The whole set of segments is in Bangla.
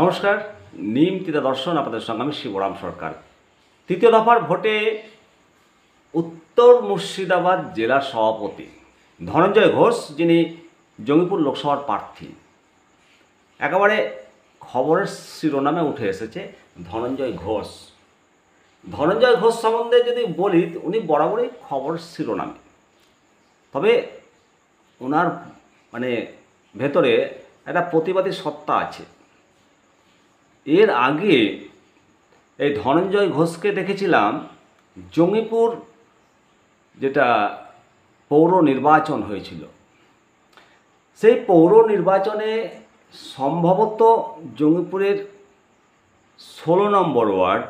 নমস্কার নিম তিতা দর্শন আপনাদের সঙ্গে আমি শিবরাম সরকার তৃতীয় দফার ভোটে উত্তর মুর্শিদাবাদ জেলা সভাপতি ধনঞ্জয় ঘোষ যিনি জঙ্গিপুর লোকসভার প্রার্থী একেবারে খবরের শিরোনামে উঠে এসেছে ধনঞ্জয় ঘোষ ধনঞ্জয় ঘোষ সম্বন্ধে যদি বলি উনি বরাবরই খবর শিরোনামে তবে ওনার মানে ভেতরে একটা প্রতিবাদী সত্তা আছে এর আগে এই ধনঞ্জয় ঘোষকে দেখেছিলাম জঙ্গিপুর যেটা পৌর নির্বাচন হয়েছিল সেই পৌর নির্বাচনে সম্ভবত জঙ্গিপুরের ষোলো নম্বর ওয়ার্ড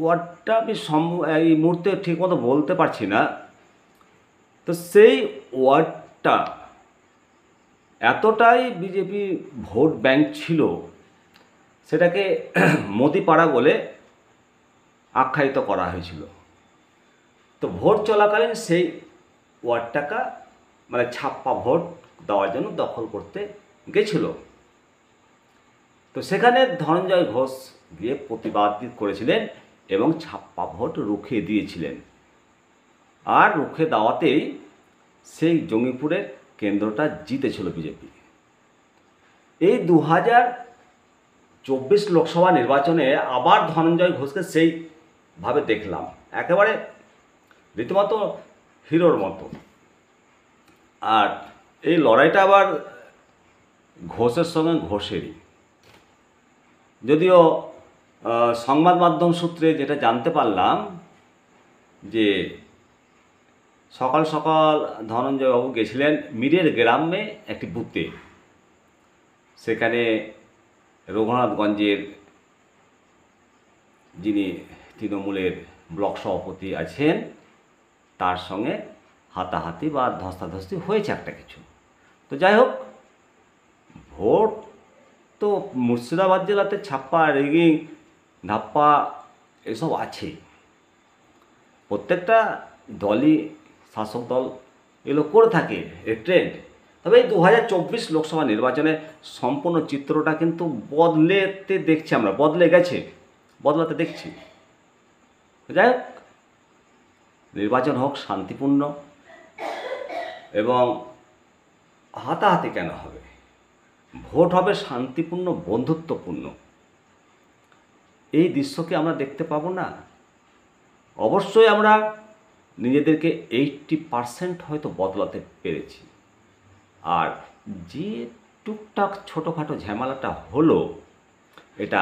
ওয়ার্ডটা আমি এই মুহূর্তে ঠিকমতো বলতে পারছি না তো সেই ওয়ার্ডটা এতটাই বিজেপি ভোট ব্যাংক ছিল সেটাকে মতিপাড়া বলে আখ্যায়িত করা হয়েছিল তো ভোট চলাকালীন সেই ওয়ার্ডটাকা মানে ছাপ্পা ভোট দেওয়ার জন্য দখল করতে গেছিল তো সেখানে ধনঞ্জয় ঘোষ গিয়ে প্রতিবাদ করেছিলেন এবং ছাপ্পা ভোট রুখে দিয়েছিলেন আর রুখে দেওয়াতেই সেই জঙ্গিপুরের কেন্দ্রটা জিতেছিল বিজেপি এই দু চব্বিশ লোকসভা নির্বাচনে আবার ধনঞ্জয় ঘোষকে সেইভাবে দেখলাম একেবারে রীতিমতো হিরোর মতো আর এই লড়াইটা আবার ঘোষের সঙ্গে ঘোষেরই যদিও সংবাদ মাধ্যম সূত্রে যেটা জানতে পারলাম যে সকাল সকাল ধনঞ্জয়বাবু গেছিলেন মিরের গ্রামে একটি বুথে সেখানে রঘুনাথগঞ্জের যিনি তৃণমূলের ব্লক সভাপতি আছেন তার সঙ্গে হাতাহাতি বা ধস্তাধস্তি হয়েছে একটা কিছু তো যাই হোক ভোট তো মুর্শিদাবাদ জেলাতে ছাপ্পা রেগিং ধাপ্পা এসব আছে প্রত্যেকটা দলই শাসক দল এগুলো করে থাকে এ ট্রেন্ড তবে এই দু লোকসভা নির্বাচনে সম্পূর্ণ চিত্রটা কিন্তু বদলেতে দেখছি আমরা বদলে গেছে বদলাতে দেখছি যাই হোক নির্বাচন হোক শান্তিপূর্ণ এবং হাতাহাতি কেন হবে ভোট হবে শান্তিপূর্ণ বন্ধুত্বপূর্ণ এই দৃশ্যকে আমরা দেখতে পাবো না অবশ্যই আমরা নিজেদেরকে এইটটি পার্সেন্ট হয়তো বদলাতে পেরেছি আর যে টুকটাক ছোটোখাটো ঝামেলাটা হলো এটা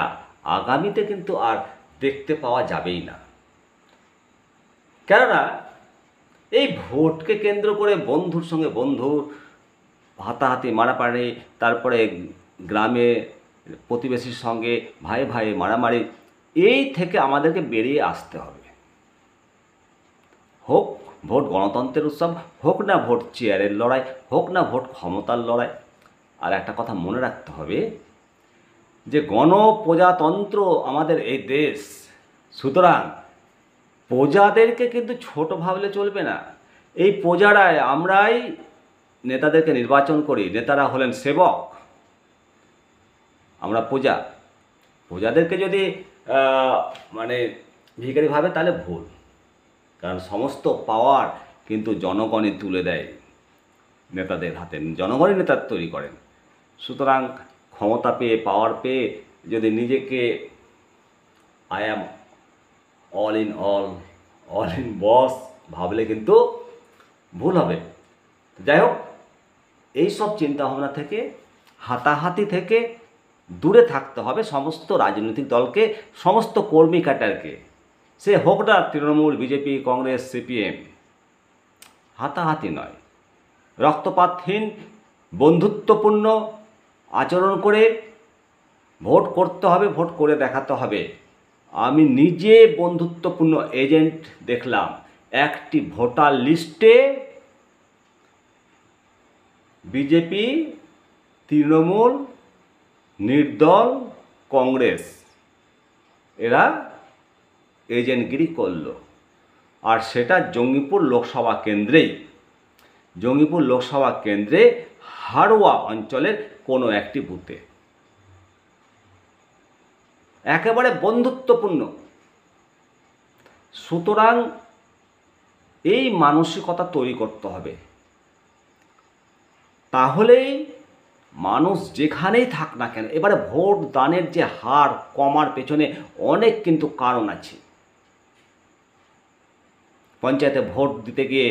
আগামীতে কিন্তু আর দেখতে পাওয়া যাবেই না কেননা এই ভোটকে কেন্দ্র করে বন্ধুর সঙ্গে বন্ধুর হাতাহাতি মারাপাড়ি তারপরে গ্রামে প্রতিবেশীর সঙ্গে ভাই ভাই মারামারি এই থেকে আমাদেরকে বেরিয়ে আসতে হবে হোক ভোট গণতন্ত্রের উৎসব হোক না ভোট চেয়ারের লড়াই হোক না ভোট ক্ষমতার লড়াই আর একটা কথা মনে রাখতে হবে যে গণপ্রজাতন্ত্র আমাদের এই দেশ সুতরাং প্রজাদেরকে কিন্তু ছোট ভাবলে চলবে না এই প্রজারায় আমরাই নেতাদেরকে নির্বাচন করি নেতারা হলেন সেবক আমরা প্রজা প্রজাদেরকে যদি মানে ভিকারি ভাবে তাহলে ভুল কারণ সমস্ত পাওয়ার কিন্তু জনগণে তুলে দেয় নেতাদের হাতে জনগণের নেতার তৈরি করেন সুতরাং ক্ষমতা পেয়ে পাওয়ার পেয়ে যদি নিজেকে I am all in all all in boss ভাবলে কিন্তু ভুল হবে যাই হোক এইসব চিন্তাভাবনা থেকে হাতাহাতি থেকে দূরে থাকতে হবে সমস্ত রাজনৈতিক দলকে সমস্ত কর্মী ক্যাটারকে সে হোক না তৃণমূল বিজেপি কংগ্রেস সিপিএম হাতাহাতি নয় রক্তপাতহীন বন্ধুত্বপূর্ণ আচরণ করে ভোট করতে হবে ভোট করে দেখাতে হবে আমি নিজে বন্ধুত্বপূর্ণ এজেন্ট দেখলাম একটি ভোটার লিস্টে বিজেপি তৃণমূল নির্দল কংগ্রেস এরা এজেন্টগিরি করল আর সেটা জঙ্গিপুর লোকসভা কেন্দ্রেই জঙ্গিপুর লোকসভা কেন্দ্রে হাড়োয়া অঞ্চলের কোনো একটি বুথে একেবারে বন্ধুত্বপূর্ণ সুতরাং এই মানসিকতা তৈরি করতে হবে তাহলেই মানুষ যেখানেই থাক না কেন এবারে ভোট দানের যে হার কমার পেছনে অনেক কিন্তু কারণ আছে পঞ্চায়েতে ভোট দিতে গিয়ে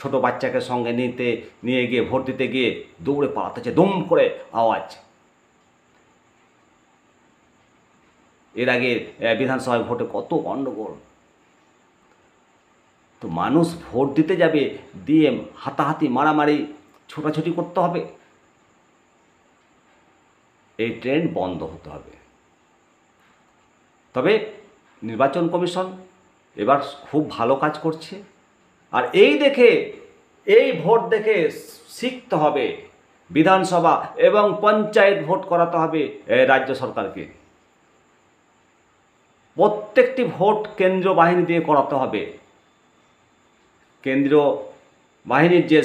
ছোট বাচ্চাকে সঙ্গে নিতে নিয়ে গিয়ে ভোট দিতে গিয়ে দৌড়ে পালাতেছে দম করে আওয়াজ এর আগে বিধানসভায় ভোটে কত গণ্ডগোল তো মানুষ ভোট দিতে যাবে দিয়ে হাতাহাতি মারামারি ছোটাছুটি করতে হবে এই ট্রেন্ড বন্ধ হতে হবে তবে নির্বাচন কমিশন এবার খুব ভালো কাজ করছে আর এই দেখে এই ভোট দেখে শিখতে হবে বিধানসভা এবং পঞ্চায়েত ভোট করাতে হবে রাজ্য সরকারকে প্রত্যেকটি ভোট কেন্দ্র বাহিনী দিয়ে করাতে হবে কেন্দ্রীয় বাহিনীর যে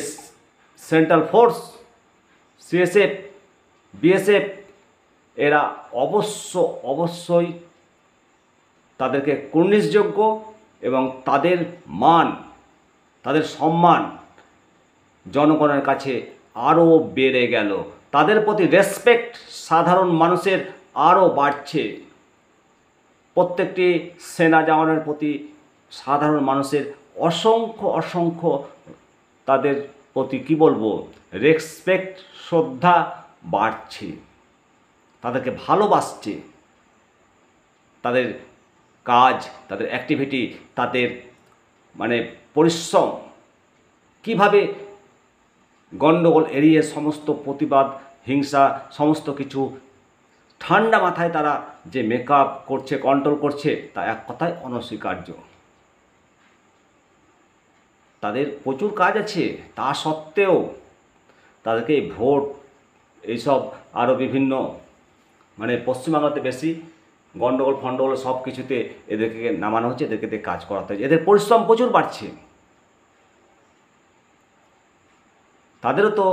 সেন্ট্রাল ফোর্স সিএসএফ বিএসএফ এরা অবশ্য অবশ্যই তাদেরকে কুর্নিশযোগ্য এবং তাদের মান তাদের সম্মান জনগণের কাছে আরও বেড়ে গেল তাদের প্রতি রেসপেক্ট সাধারণ মানুষের আরও বাড়ছে প্রত্যেকটি সেনা জওয়ানের প্রতি সাধারণ মানুষের অসংখ্য অসংখ্য তাদের প্রতি কী বলবো রেসপেক্ট শ্রদ্ধা বাড়ছে তাদেরকে ভালোবাসছে তাদের কাজ তাদের অ্যাক্টিভিটি তাদের মানে পরিশ্রম কিভাবে গণ্ডগোল এড়িয়ে সমস্ত প্রতিবাদ হিংসা সমস্ত কিছু ঠান্ডা মাথায় তারা যে মেকআপ করছে কন্ট্রোল করছে তা এক কথায় অনস্বীকার্য তাদের প্রচুর কাজ আছে তা সত্ত্বেও তাদেরকে ভোট এইসব আরও বিভিন্ন মানে পশ্চিমবাংলাতে বেশি গণ্ডগোল ফণ্ডগোল সব কিছুতে এদেরকে নামানো হচ্ছে এদেরকে দিয়ে কাজ করাতে হচ্ছে এদের পরিশ্রম প্রচুর বাড়ছে তাদেরও তো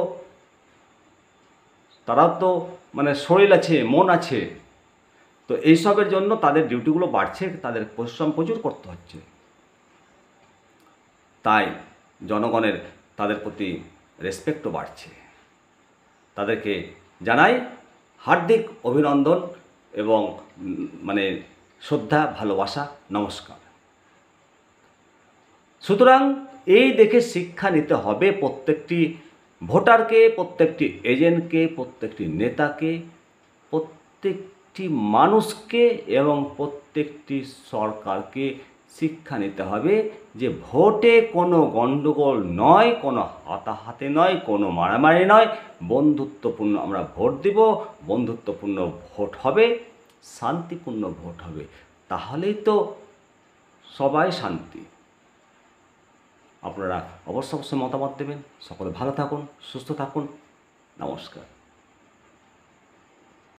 তারাও তো মানে শরীর আছে মন আছে তো এইসবের জন্য তাদের ডিউটিগুলো বাড়ছে তাদের পরিশ্রম প্রচুর করতে হচ্ছে তাই জনগণের তাদের প্রতি রেসপেক্টও বাড়ছে তাদেরকে জানাই হার্দিক অভিনন্দন এবং মানে শ্রদ্ধা ভালোবাসা নমস্কার সুতরাং এই দেখে শিক্ষা নিতে হবে প্রত্যেকটি ভোটারকে প্রত্যেকটি এজেন্টকে প্রত্যেকটি নেতাকে প্রত্যেকটি মানুষকে এবং প্রত্যেকটি সরকারকে শিক্ষা নিতে হবে যে ভোটে কোনো গণ্ডগোল নয় কোনো হাতাহাতে নয় কোনো মারামারি নয় বন্ধুত্বপূর্ণ আমরা ভোট দিব বন্ধুত্বপূর্ণ ভোট হবে শান্তিপূর্ণ ভোট হবে তাহলেই তো সবাই শান্তি আপনারা অবশ্য অবশ্যই মতামত দেবেন সকলে ভালো থাকুন সুস্থ থাকুন নমস্কার